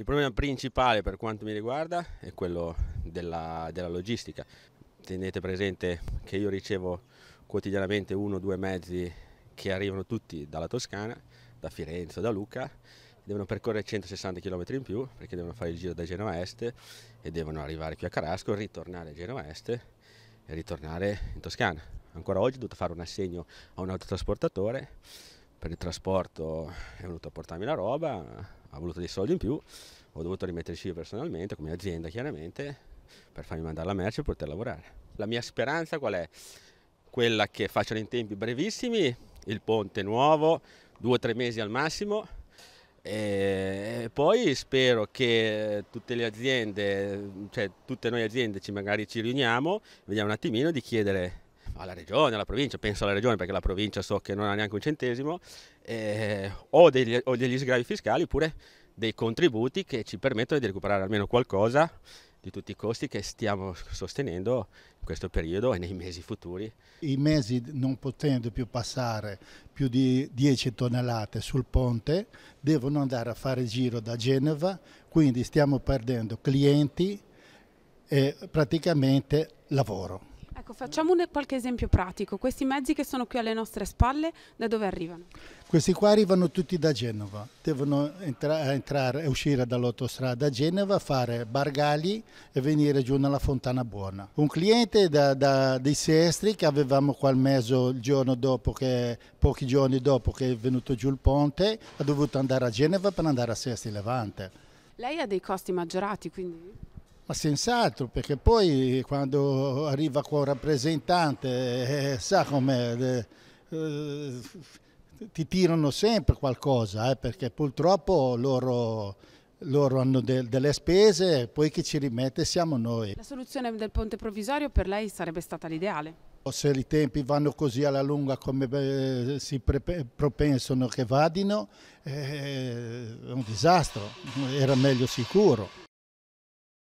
Il problema principale per quanto mi riguarda è quello della, della logistica. Tenete presente che io ricevo quotidianamente uno o due mezzi che arrivano tutti dalla Toscana, da Firenze, da Luca, devono percorrere 160 km in più perché devono fare il giro da Genova Est e devono arrivare qui a Carasco, ritornare a Genova Est e ritornare in Toscana. Ancora oggi ho dovuto fare un assegno a un autotrasportatore per il trasporto è venuto a portarmi la roba, voluto dei soldi in più, ho dovuto rimetterci io personalmente, come azienda chiaramente, per farmi mandare la merce e poter lavorare. La mia speranza qual è? Quella che facciano in tempi brevissimi, il ponte nuovo, due o tre mesi al massimo, e poi spero che tutte le aziende, cioè tutte noi aziende, ci magari ci riuniamo, vediamo un attimino di chiedere alla regione, alla provincia, penso alla regione perché la provincia so che non ha neanche un centesimo, eh, o, degli, o degli sgravi fiscali oppure dei contributi che ci permettono di recuperare almeno qualcosa di tutti i costi che stiamo sostenendo in questo periodo e nei mesi futuri. I mesi non potendo più passare più di 10 tonnellate sul ponte devono andare a fare giro da Genova, quindi stiamo perdendo clienti e praticamente lavoro. Ecco, facciamo un, qualche esempio pratico. Questi mezzi che sono qui alle nostre spalle, da dove arrivano? Questi qua arrivano tutti da Genova, devono entra entrare e uscire dall'autostrada a Genova, fare Bargali e venire giù nella Fontana Buona. Un cliente da, da, dei Sestri che avevamo qua al mezzo il giorno dopo che, pochi giorni dopo che è venuto giù il ponte, ha dovuto andare a Genova per andare a Sestri Levante. Lei ha dei costi maggiorati quindi? Ma senz'altro, perché poi quando arriva qua un rappresentante, eh, sa com'è, eh, ti tirano sempre qualcosa, eh, perché purtroppo loro, loro hanno de delle spese e poi chi ci rimette siamo noi. La soluzione del ponte provvisorio per lei sarebbe stata l'ideale? Se i tempi vanno così alla lunga come eh, si propensano che vadino, eh, è un disastro, era meglio sicuro.